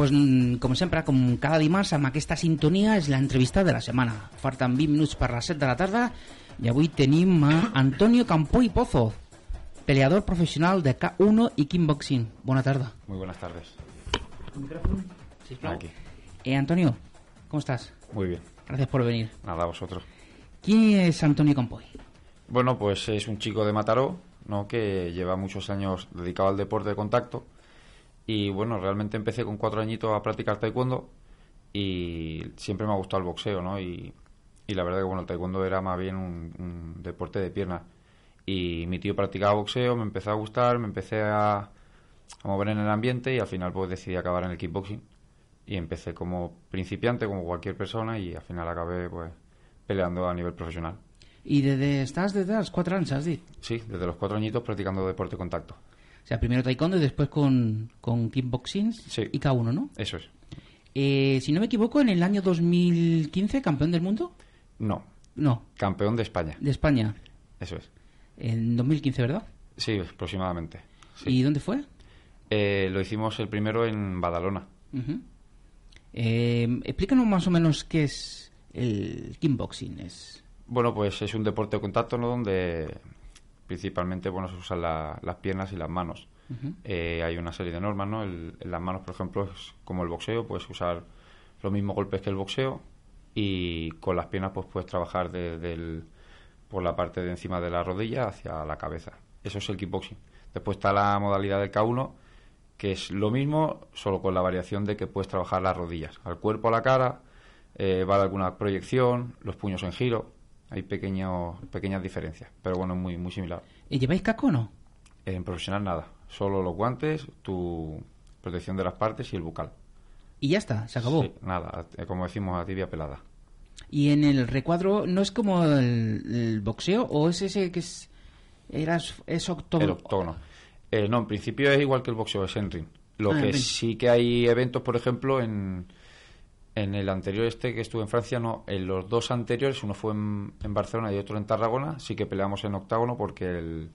Pues, mm, como siempre, com cada que esta sintonía es la entrevista de la semana. Faltan 20 minutos para las 7 de la tarde y hoy tenemos a Antonio Campoy Pozo, peleador profesional de K1 y kickboxing. Buenas tardes. Muy buenas tardes. Micrófono, Aquí. Eh, Antonio, ¿cómo estás? Muy bien. Gracias por venir. Nada, a vosotros. ¿Quién es Antonio Campoy? Bueno, pues es un chico de Mataró, ¿no? que lleva muchos años dedicado al deporte de contacto y bueno, realmente empecé con cuatro añitos a practicar taekwondo y siempre me ha gustado el boxeo, ¿no? Y, la verdad que bueno, el taekwondo era más bien un, deporte de piernas. Y mi tío practicaba boxeo, me empezó a gustar, me empecé a, mover en el ambiente y al final pues decidí acabar en el kickboxing y empecé como principiante como cualquier persona y al final acabé pues peleando a nivel profesional. ¿Y desde estás desde cuatro años, has dicho? Sí, desde los cuatro añitos practicando deporte contacto. O sea, primero taekwondo y después con, con kickboxing y cada uno, ¿no? Eso es. Eh, si no me equivoco, en el año 2015, campeón del mundo. No. No. Campeón de España. De España. Eso es. En 2015, ¿verdad? Sí, aproximadamente. ¿Y dónde fue? Eh, lo hicimos el primero en Badalona. Em, explícanos más o menos qué es el kickboxing. Es... Bueno, pues es un deporte de contacto ¿no? donde principalmente bueno, se usan las piernas y las manos. Eh, hay una serie de normas, ¿no? en las manos, por ejemplo, es como el boxeo, puedes usar los mismos golpes que el boxeo y con las piernas pues puedes trabajar desde por la parte de encima de la rodilla hacia la cabeza. Eso es el kickboxing. Después está la modalidad del K1, que es lo mismo, solo con la variación de que puedes trabajar las rodillas, al cuerpo, a la cara, eh, va alguna proyección, los puños en giro. Hay pequeñas diferencias, pero bueno, muy, muy similar. ¿Y lleváis casco o no? En profesional nada, solo los guantes, tu protección de las partes y el bucal. Y ya está, se acabó. nada, eh, como decimos a tibia pelada. Y en el recuadro no es como el, boxeo o es ese que es era es octógono. El octógono. Eh, no, en principio es igual que el boxeo, es en ring. Lo ah, que sí que hay eventos, por ejemplo, en en el anterior este que estuve en Francia, no, en los dos anteriores, uno fue en, Barcelona y otro en Tarragona, sí que peleamos en octágono porque el,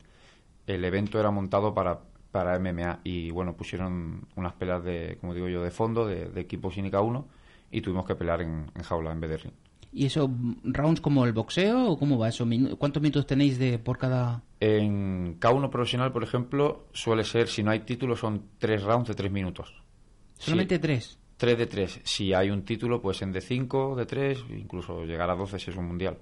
evento era montado para, para MMA y bueno, pusieron unas peleas de, como digo yo, de fondo, de, de equipo k 1 y tuvimos que pelear en, jaula en vez de ring. ¿Y eso, rounds como el boxeo o cómo va eso? ¿Cuántos minutos tenéis de por cada...? En K1 profesional, por ejemplo, suele ser, si no hay título, son tres rounds de tres minutos. ¿Solamente tres? 3 de 3. Si hay un título, pues en de 5, de 3, incluso llegar a 12 si es un mundial.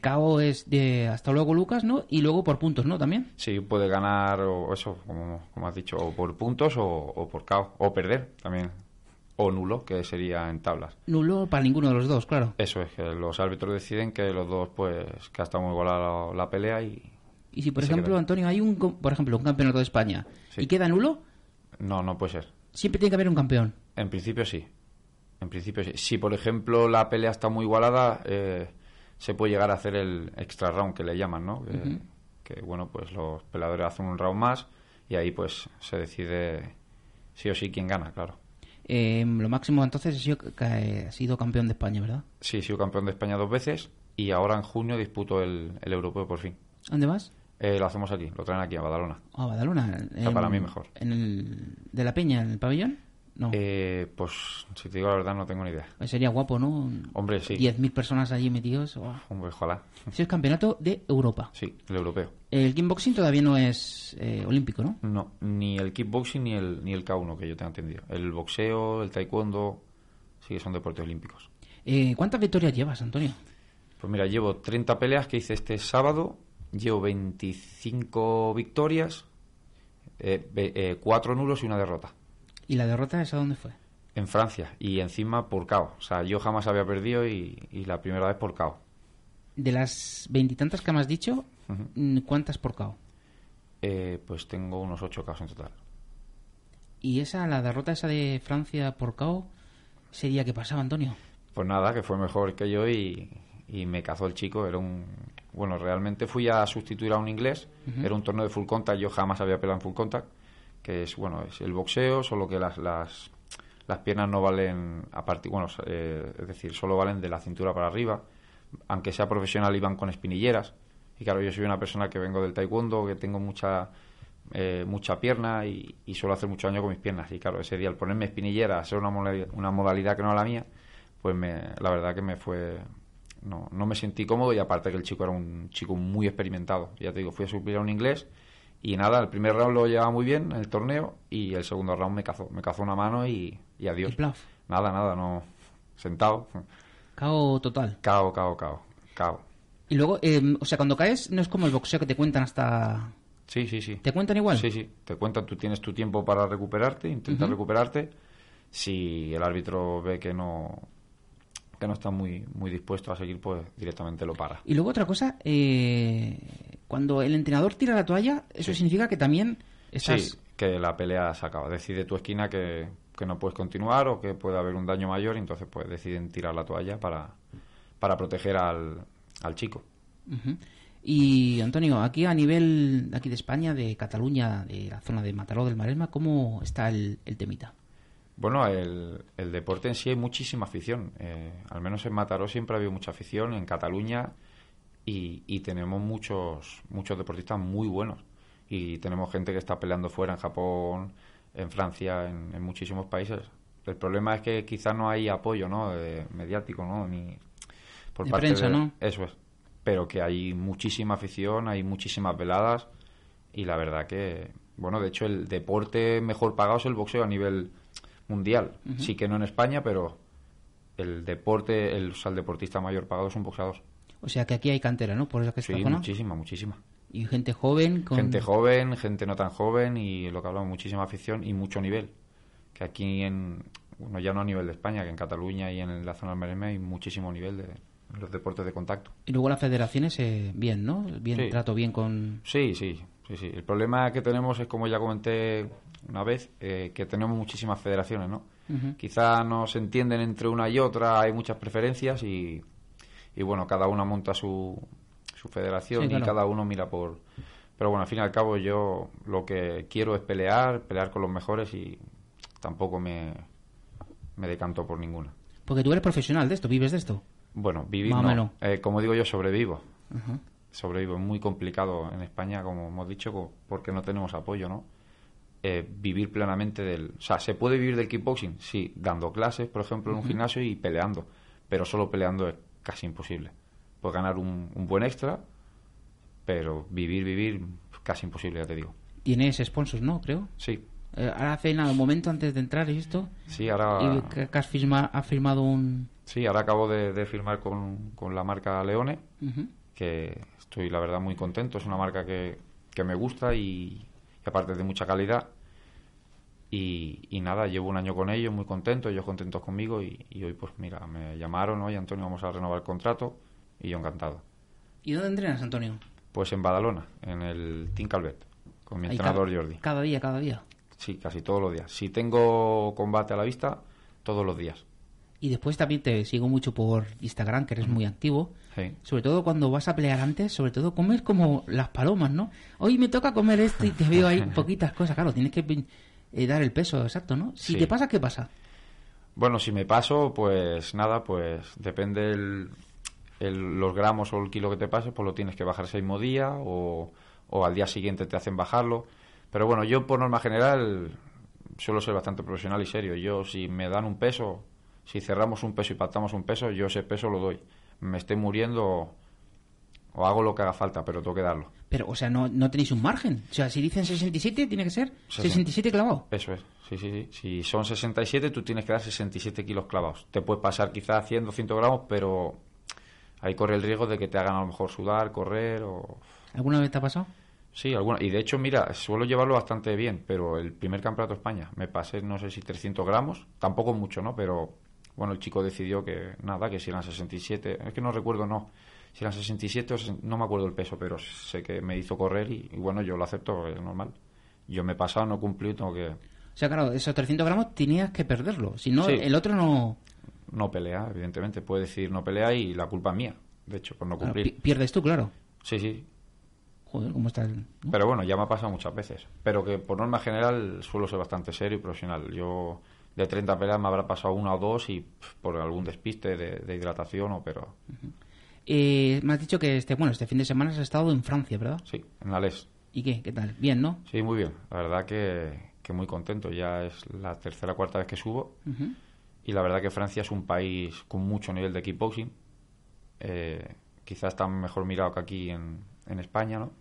cabo eh, eh, es de hasta luego Lucas, ¿no? Y luego por puntos, ¿no? También. Sí, puede ganar o eso, como, has dicho, o por puntos o, por caos o perder también. O nulo, que sería en tablas. Nulo para ninguno de los dos, claro. Eso es, que los árbitros deciden que los dos, pues, que hasta muy igualada la, pelea y... Y si, por ejemplo, Antonio, hay un, por ejemplo, un campeonato de España y queda nulo... No, no puede ser. Siempre tiene que haber un campeón. En principio sí. En principio sí. Si, por ejemplo, la pelea está muy igualada, eh, se puede llegar a hacer el extra round que le llaman, ¿no? Eh, que, bueno, pues los peleadores hacen un round más y ahí pues se decide sí o sí quién gana, claro. Em, lo máximo entonces ha sido, eh, ha sido campeón de España, ¿verdad? Sí, he sido campeón de España dos veces y ahora en junio disputo el, europeo por fin. ¿Dónde vas? lo hacemos aquí, lo traen aquí a Badalona. A ah, Badalona. Está para mí mejor. ¿En el de la Peña, en el pabellón? Eh, pues, si te digo la verdad, no tengo ni idea. Pues sería guapo, ¿no? Hombre, sí. 10.000 personas allí metidos. Hombre, ojalá. Si es campeonato de Europa. Sí, el europeo. El kickboxing todavía no es eh, olímpico, ¿no? No, ni el kickboxing ni el, ni el K1, que yo tenga entendido. El boxeo, el taekwondo, sí que son deportes olímpicos. Eh, ¿Cuántas victorias llevas, Antonio? Pues mira, llevo 30 peleas que hice este sábado, llevo 25 victorias, Cuatro nulos y una derrota. ¿Y la derrota esa dónde fue? En Francia y encima por caos. O sea, yo jamás había perdido y, la primera vez por caos. De las veintitantas que me has dicho, mm, ¿cuántas por caos? Eh, pues tengo unos ocho casos en total. ¿Y esa, la derrota esa de Francia por caos, sería que pasaba, Antonio? Pues nada, que fue mejor que yo y, me cazó el chico. Era un. Bueno, realmente fui a sustituir a un inglés. Era un torneo de full contact. Yo jamás había peleado en full contact que es, bueno, es el boxeo, solo que las, las, piernas no valen a bueno, eh, es decir, solo valen de la cintura para arriba, aunque sea profesional y van con espinilleras. Y claro, yo soy una persona que vengo del taekwondo, que tengo mucha eh, mucha pierna y, y, suelo hacer mucho año con mis piernas. Y claro, ese día al ponerme espinillera, hacer una, una modalidad que no era la mía, pues me, la verdad que me fue... No, no me sentí cómodo y aparte que el chico era un chico muy experimentado. Ya te digo, fui a suplir a un inglés y nada, el primer round lo llevaba muy bien en el torneo y el segundo round me cazó, me cazó una mano y, adiós. ¿Y nada, nada, no. Sentado. Cao total. Cao, cao, cao. Cao. Y luego, em, o sea, cuando caes no es como el boxeo que te cuentan hasta... Sí, sí, sí. ¿Te cuentan igual? Sí, sí. Te cuentan, tú tienes tu tiempo para recuperarte, intentar recuperarte. Si el árbitro ve que no que no está muy muy dispuesto a seguir, pues directamente lo para. Y luego otra cosa, eh, cuando el entrenador tira la toalla, eso significa que también estás... que la pelea se acaba. Decide tu esquina que, no puedes continuar o que puede haber un daño mayor y entonces pues deciden tirar la toalla para, para proteger al, chico. Y Antonio, aquí a nivel aquí de España, de Cataluña, de la zona de Mataró del Maresma, ¿cómo está el, temita? Bueno, el, el, deporte en sí hay muchísima afición. Eh, al menos en Mataró siempre ha habido mucha afición. En Cataluña y, tenemos muchos, muchos deportistas muy buenos. Y tenemos gente que está peleando fuera, en Japón, en Francia, en, muchísimos países. El problema es que quizás no hay apoyo ¿no? mediático, ¿no? Ni por parte de, ¿no? Eso es. Pero que hay muchísima afición, hay muchísimas veladas y la verdad que, bueno, de hecho el deporte mejor pagado es el boxeo a nivel mundial. Sí que no en España, pero el deporte, el, sal deportista mayor pagado es un boxeador. O sea que aquí hay cantera, ¿no? Por eso que sí, muchísima, muchísima. Y gente joven. Con... Gente joven, gente no tan joven y lo que hablamos, muchísima afición y mucho nivel. Que aquí en, bueno, ya no a nivel de España, que en Cataluña y en la zona del Mereme hay muchísimo nivel de los deportes de contacto. Y luego las federaciones, eh, bien, ¿no? Bien, trato bien con... Sí, sí, sí, sí. El problema que tenemos es, como ya comenté una vez, eh, que tenemos muchísimas federaciones, ¿no? Quizá no se entienden entre una y otra, hay muchas preferencias y y bueno, cada uno monta su, federación y cada uno mira por... Pero bueno, al fin y al cabo yo lo que quiero es pelear, pelear con los mejores y tampoco me, me decanto por ninguna. Porque tú eres profesional de esto, vives de esto. Bueno, vivir eh, como digo yo, sobrevivo. Sobrevivo. Es muy complicado en España, como hemos dicho, porque no tenemos apoyo, ¿no? Eh, vivir plenamente del... O sea, ¿se puede vivir del kickboxing? Sí, dando clases, por ejemplo, en un gimnasio y peleando. Pero solo peleando es casi imposible. Puedes ganar un, un buen extra, pero vivir, vivir, casi imposible, ya te digo. Tienes sponsors, ¿no? Creo. Sí. Eh, ahora hace nada, un momento antes de entrar, ¿y esto? Sí, ahora... has, firmado un... Sí, ahora acabo de, firmar con, con, la marca Leone, que estoy, la verdad, muy contento. Es una marca que, que me gusta y, y, aparte de mucha calidad. Y, nada, llevo un año con ellos, muy contento, ellos contentos conmigo y, hoy pues mira, me llamaron, hoy Antonio, vamos a renovar el contrato y yo encantado. ¿Y dónde entrenas, Antonio? Pues en Badalona, en el Team Calvet, con mi entrenador Jordi. Cada día, cada día. Sí, casi todos los días. Si tengo combate a la vista, todos los días. Y después también te sigo mucho por Instagram, que eres muy activo. Sobre todo cuando vas a pelear antes, sobre todo comer como las palomas, ¿no? Hoy me toca comer esto y te veo ahí poquitas cosas. Claro, tienes que y eh, dar el peso exacto, ¿no? Si te pasa, ¿qué pasa? Bueno, si me paso, pues nada, pues depende el, los gramos o el kilo que te pases, pues lo tienes que bajar ese mismo día o, o al día siguiente te hacen bajarlo. Pero bueno, yo por norma general suelo ser bastante profesional y serio. Yo si me dan un peso, si cerramos un peso y pactamos un peso, yo ese peso lo doy. Me estoy muriendo o hago lo que haga falta, pero tengo que darlo. Pero, o sea, no, tenéis un margen. O sea, si dicen 67, tiene que ser 67 clavados. Eso es. Sí, sí, sí. Si son 67, tú tienes que dar 67 kilos clavados. Te puedes pasar quizás 100, 200 gramos, pero ahí corre el riesgo de que te hagan a lo mejor sudar, correr o... ¿Alguna vez te ha pasado? Sí, alguna. Y de hecho, mira, suelo llevarlo bastante bien, pero el primer campeonato de España me pasé, no sé si 300 gramos, tampoco mucho, ¿no? Pero bueno, el chico decidió que nada, que si eran 67, es que no recuerdo, no si eran 67 no me acuerdo el peso, pero sé que me hizo correr y, bueno, yo lo acepto, es normal. Yo me he pasado, no cumplí, tengo que... O sea, claro, esos 300 gramos tenías que perderlo, si no, el otro no... No pelea, evidentemente, puede decir no pelea y la culpa es mía, de hecho, por no cumplir. pierdes tú, claro. Sí, sí. Joder, ¿cómo Pero bueno, ya me ha pasado muchas veces. Pero que por norma general suelo ser bastante serio y profesional. Yo de 30 peleas me habrá pasado una o dos y por algún despiste de, hidratación o pero... Eh, me has dicho que este, bueno, este fin de semana has estado en Francia, ¿verdad? Sí, en Alés. ¿Y qué? ¿Qué tal? ¿Bien, no? Sí, muy bien. La verdad que, que muy contento. Ya es la tercera o cuarta vez que subo. Y la verdad que Francia es un país con mucho nivel de kickboxing. Eh, quizás está mejor mirado que aquí en, en España, ¿no?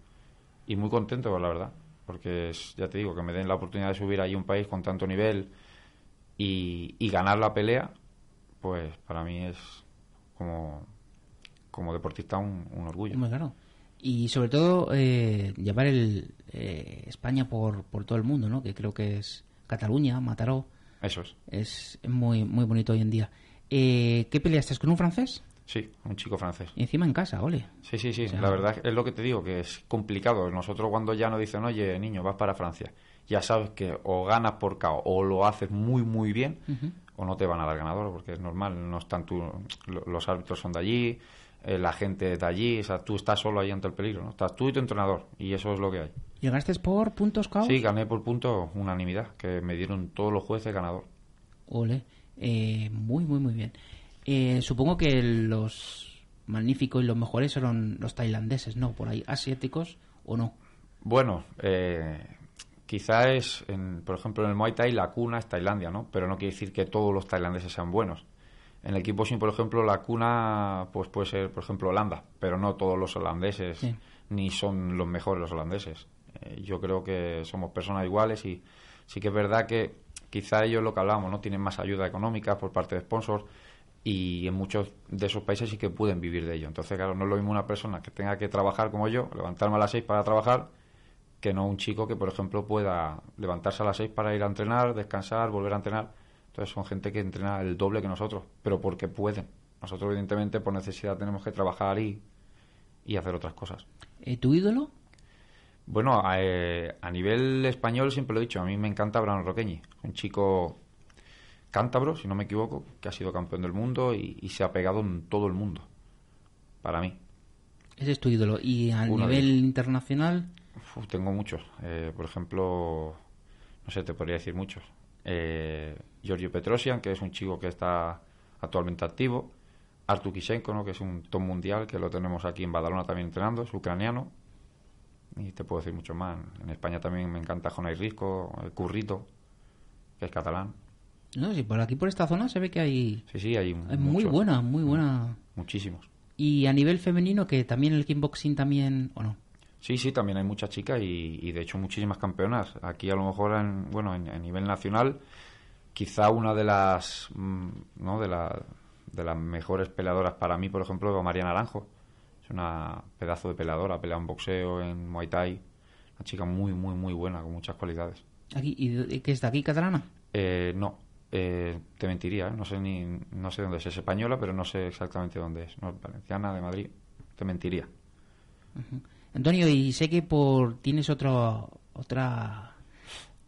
Y muy contento, la verdad. Porque es, ya te digo, que me den la oportunidad de subir ahí un país con tanto nivel y ganar la pelea, pues para mí es como como deportista un, orgullo. Muy claro. Y sobre todo eh, llevar el, eh, España por, por todo el mundo, ¿no? que creo que es Cataluña, Mataró. Eso es. Es muy, muy bonito hoy en día. Eh, ¿Qué peleaste? ¿Con un francés? Sí, un chico francés. Y encima en casa, ole. Sí, sí, sí. la verdad es lo que te digo, que es complicado. Nosotros cuando ya nos dicen, oye, niño, vas para Francia, ya sabes que o ganas por KO o lo haces muy, muy bien, o no te van a dar ganador, porque es normal. No están los árbitros son de allí, eh, la gente de allí, o sea, tú estás solo ahí ante el peligro, ¿no? Estás tú y tu entrenador, y eso es lo que hay. ganaste por puntos, Sí, gané por puntos unanimidad, que me dieron todos los jueces ganador. Ole, eh, muy, muy, muy bien. Eh, supongo que los magníficos y los mejores Son los tailandeses, ¿no? Por ahí, asiáticos o no. Bueno, eh, quizás, por ejemplo, en el Muay Thai la cuna es Tailandia, ¿no? Pero no quiere decir que todos los tailandeses sean buenos. En el equipo sin, por ejemplo, la cuna pues puede ser, por ejemplo, Holanda, pero no todos los holandeses ni son los mejores los holandeses. Eh, yo creo que somos personas iguales y sí que es verdad que quizá ellos lo que hablamos, ¿no? Tienen más ayuda económica por parte de sponsors y en muchos de esos países sí que pueden vivir de ello. Entonces, claro, no es lo mismo una persona que tenga que trabajar como yo, levantarme a las seis para trabajar, que no un chico que, por ejemplo, pueda levantarse a las seis para ir a entrenar, descansar, volver a entrenar son gente que entrena el doble que nosotros, pero porque pueden. Nosotros, evidentemente, por necesidad tenemos que trabajar y, hacer otras cosas. Eh, ¿Tu ídolo? Bueno, eh, a, nivel español siempre lo he dicho, a mí me encanta Bran Roqueñi, un chico cántabro, si no me equivoco, que ha sido campeón del mundo y, se ha pegado en todo el mundo, para mí. Ese es tu ídolo. ¿Y a nivel internacional? tengo muchos. Eh, por ejemplo, no sé, te podría decir muchos. Eh, Giorgio Petrosian, que es un chico que está actualmente activo, Artur Kishenko, que es un top mundial, que lo tenemos aquí en Badalona también entrenando, es ucraniano, y te puedo decir mucho más. En España también me encanta Jonay Risco, Currito, que es catalán. No, sí, por aquí, por esta zona, se ve que hay... Sí, sí, hay, Es Muy buena, muy buena. Mm, muchísimos. Y a nivel femenino, que también el kickboxing también, ¿o no? Sí, sí, también hay muchas chicas y, de hecho muchísimas campeonas. Aquí a lo mejor, bueno, a nivel nacional quizá una de las, mm, ¿no? de, la, de las mejores peleadoras para mí, por ejemplo, María Naranjo. Es una pedazo de peleadora, pelea en boxeo, en Muay Thai. Una chica muy, muy, muy buena, con muchas cualidades. Aquí, ¿Y qué es aquí, catalana? Eh, no, eh, te mentiría, ¿eh? no sé ni no sé dónde es, es española, pero no sé exactamente dónde es. valenciana, de Madrid, te mentiría. Antonio, y sé que por tienes otro, otra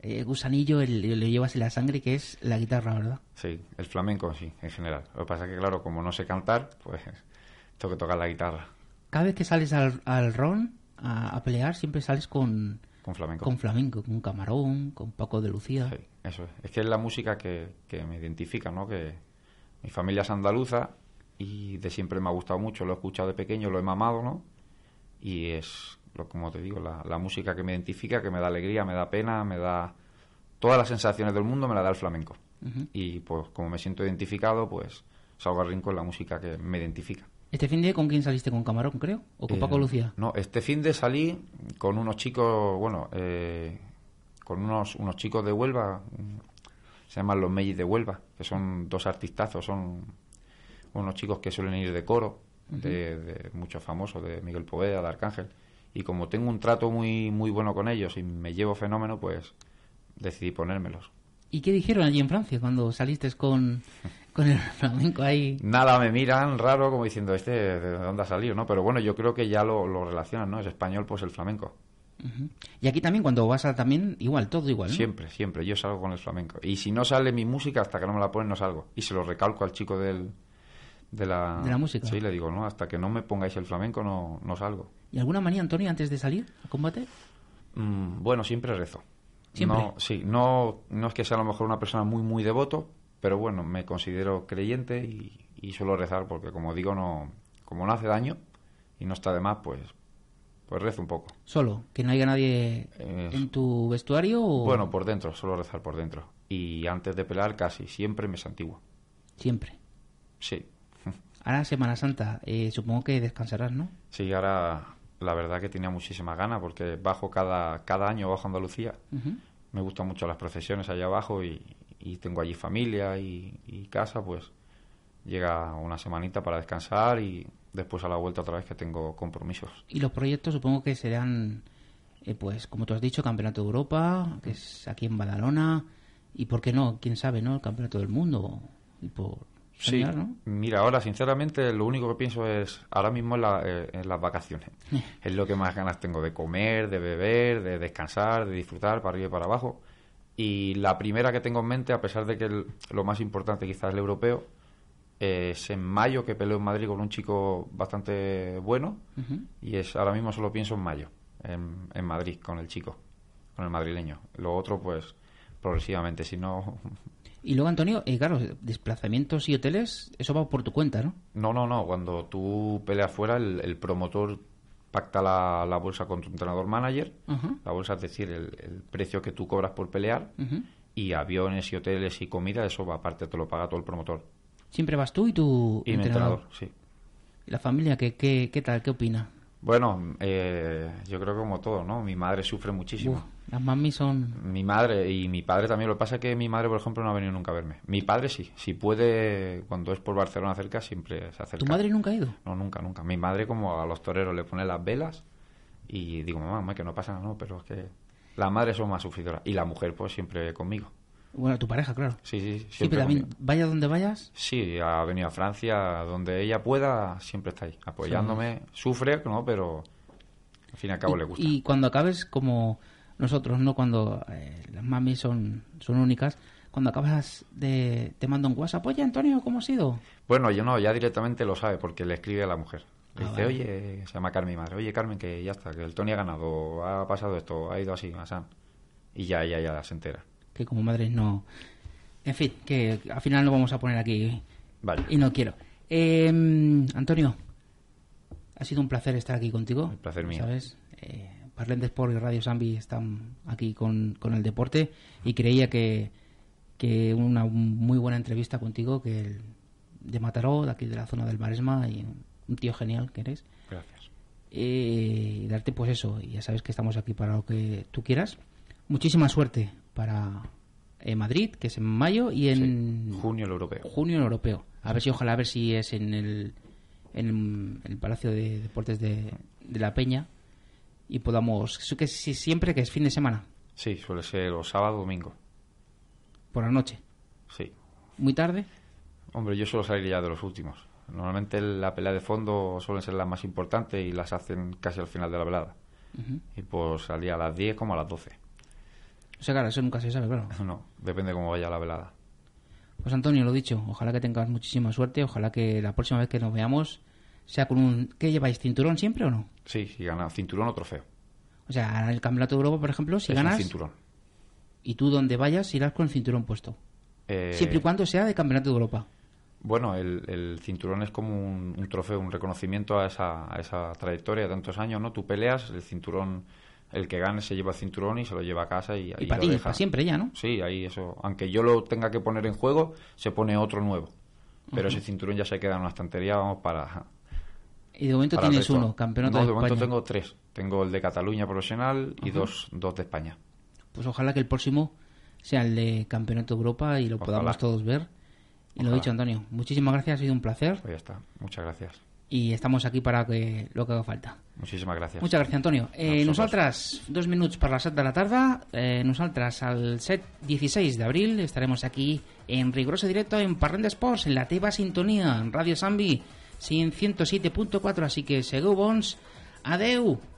eh, gusanillo el, le llevas en la sangre, que es la guitarra, ¿verdad? Sí, el flamenco, sí, en general. Lo que pasa es que, claro, como no sé cantar, pues tengo que tocar la guitarra. Cada vez que sales al, al ron a, pelear, siempre sales con... Con flamenco. Con flamenco, con Camarón, con Paco de Lucía. Sí, eso es. Es que es la música que, que me identifica, ¿no? Que mi familia es andaluza y de siempre me ha gustado mucho. Lo he escuchado de pequeño, lo he mamado, ¿no? Y es lo, como te digo, la, música que me identifica, que me da alegría, me da pena, me da todas las sensaciones del mundo, me la da el flamenco. Y pues como me siento identificado, pues salgo al rincón la música que me identifica. ¿Este fin de con quién saliste? ¿Con Camarón, creo? ¿O con Paco eh, Lucía? No, este fin de salí con unos chicos, bueno, eh, con unos, unos chicos de Huelva, se llaman los Mellis de Huelva, que son dos artistazos, son unos chicos que suelen ir de coro, de, muchos famosos, de Miguel Poveda, de Arcángel y como tengo un trato muy, muy bueno con ellos y me llevo fenómeno, pues decidí ponérmelos. ¿Y qué dijeron allí en Francia cuando saliste con, con el flamenco ahí? Nada, me miran raro como diciendo, este, ¿de dónde ha salido? ¿no? Pero bueno, yo creo que ya lo, relacionan, ¿no? Es español, pues el flamenco. Y aquí también, cuando vas a también, igual, todo igual. Siempre, siempre, yo salgo con el flamenco. Y si no sale mi música, hasta que no me la ponen, no salgo. Y se lo recalco al chico del, de la, música. Sí, le digo, no, hasta que no me pongáis el flamenco no, no salgo. ¿Y alguna manía, Antonio, antes de salir a combate? Mm, bueno, siempre rezo. ¿Siempre? No, sí, no, no es que sea a lo mejor una persona muy, muy devoto, pero bueno, me considero creyente y, y suelo rezar porque, como digo, no, como no hace daño y no está de más, pues, pues rezo un poco. ¿Solo? ¿Que no haya nadie en tu vestuario? O... Bueno, por dentro, suelo rezar por dentro. Y antes de pelar, casi siempre me santiguo. ¿Siempre? Sí, Ahora Semana Santa, supongo que descansarás, ¿no? Sí, ahora la verdad que tenía muchísima ganas porque bajo cada, cada año, bajo Andalucía. Me gustan mucho las procesiones allá abajo y, tengo allí familia y, casa, pues llega una semanita para descansar y después a la vuelta otra vez que tengo compromisos. Y los proyectos supongo que serán, eh, pues como tú has dicho, Campeonato de Europa, que es aquí en Badalona, y por qué no, quién sabe, ¿no? El Campeonato del Mundo. Y por... Sí, mira, ahora sinceramente lo único que pienso es ahora mismo eh, en, las vacaciones. es lo que más ganas tengo de comer, de beber, de descansar, de disfrutar para arriba y para abajo. Y la primera que tengo en mente, a pesar de que lo más importante quizás es el europeo, es en mayo que peleo en Madrid con un chico bastante bueno. Y es ahora mismo solo pienso en mayo, en Madrid, con el chico, con el madrileño. Lo otro, pues, progresivamente, si no y luego, Antonio, eh, claro, desplazamientos y hoteles, eso va por tu cuenta, ¿no? No, no, no. Cuando tú peleas fuera, el, promotor pacta la, bolsa con tu entrenador manager. La bolsa es decir, el, precio que tú cobras por pelear. Y aviones y hoteles y comida, eso va aparte, te lo paga todo el promotor. Siempre vas tú y tu y entrenador. entrenador sí. ¿Y la familia qué, qué, qué tal? ¿Qué opina? Bueno, eh, yo creo que como todo, ¿no? Mi madre sufre muchísimo. las mamis son... Mi madre y mi padre también. Lo que pasa es que mi madre, por ejemplo, no ha venido nunca a verme. Mi padre sí. Si puede, cuando es por Barcelona cerca, siempre se acerca. ¿Tu madre nunca ha ido? No, nunca, nunca. Mi madre, como a los toreros, le pone las velas y digo, mamá, mamá, que no pasa nada, no, pero es que las madres son más sufridoras. Y la mujer, pues, siempre conmigo. Bueno, tu pareja, claro. Sí, sí, sí. también, vaya donde vayas. Sí, ha venido a Francia, donde ella pueda, siempre está ahí, apoyándome. Sufre, ¿no? Pero al fin y al cabo le gusta. Y cuando acabes, como nosotros, ¿no? Cuando eh, las mamis son, son únicas, cuando acabas de. te mando un WhatsApp, oye, Antonio, ¿cómo ha sido? Bueno, yo no, ya directamente lo sabe, porque le escribe a la mujer. Ah, le dice, oye, se llama Carmen, madre, oye, Carmen, que ya está, que el Tony ha ganado, ha pasado esto, ha ido así, a Y ya, ya, ya se entera que como madres no... En fin, que al final lo vamos a poner aquí. Vale. Y no quiero. Em, Antonio, ha sido un placer estar aquí contigo. Un placer mío. ¿Sabes? Eh, Sport y Radio Zambi están aquí con, con el deporte y creía que, que una muy buena entrevista contigo, que el, de Mataró, de aquí de la zona del Maresma, y un tío genial que eres. Gracias. Eh, y darte pues eso, y ya sabes que estamos aquí para lo que tú quieras muchísima suerte para eh, Madrid, que es en mayo, y en junio el europeo. Junio el europeo. A ver si ojalá a ver si es en el en el Palacio de Deportes de, la Peña y podamos que siempre que es fin de semana. Sí, suele ser los sábado domingo. Por la noche. Sí. Muy tarde. Hombre, yo suelo salir ya de los últimos. Normalmente la pelea de fondo suelen ser la más importante y las hacen casi al final de la velada. Y pues salía a las 10 como a las 12. O sea, claro, eso nunca se sabe, claro. No, depende cómo vaya la velada. Pues Antonio, lo dicho, ojalá que tengas muchísima suerte, ojalá que la próxima vez que nos veamos sea con un... ¿Qué lleváis? ¿Cinturón siempre o no? Sí, si gana cinturón o trofeo. O sea, en el Campeonato de Europa, por ejemplo, si es ganas... cinturón. Y tú donde vayas irás con el cinturón puesto. Eh, siempre y cuando sea de Campeonato de Europa. Bueno, el, cinturón es como un, trofeo, un reconocimiento a esa, a esa trayectoria de tantos años, ¿no? Tú peleas, el cinturón el que gane se lleva el cinturón y se lo lleva a casa y, y para ti, siempre ya, ¿no? Sí, ahí eso. Aunque yo lo tenga que poner en juego, se pone otro nuevo. Pero ese cinturón ya se queda en una estantería, vamos, para... Y de momento tienes uno, campeonato no, de, momento tengo tres. Tengo el de Cataluña profesional y dos, dos de España. Pues ojalá que el próximo sea el de Campeonato de Europa y lo podamos todos ver. Y lo he dicho, Antonio, muchísimas gracias, ha sido un placer. Pues ya está, muchas gracias y estamos aquí para que lo que haga falta. Muchísimas gracias. Muchas gracias, Antonio. Eh, nosotras, dos minutos para las 7 de la tarde. Eh, nosotras, al set set 16 abril, estaremos aquí en riguroso directo en Parrenda Sports, en la teva Sintonía, en Radio Sambi, 107.4, así que según bons. Adeu!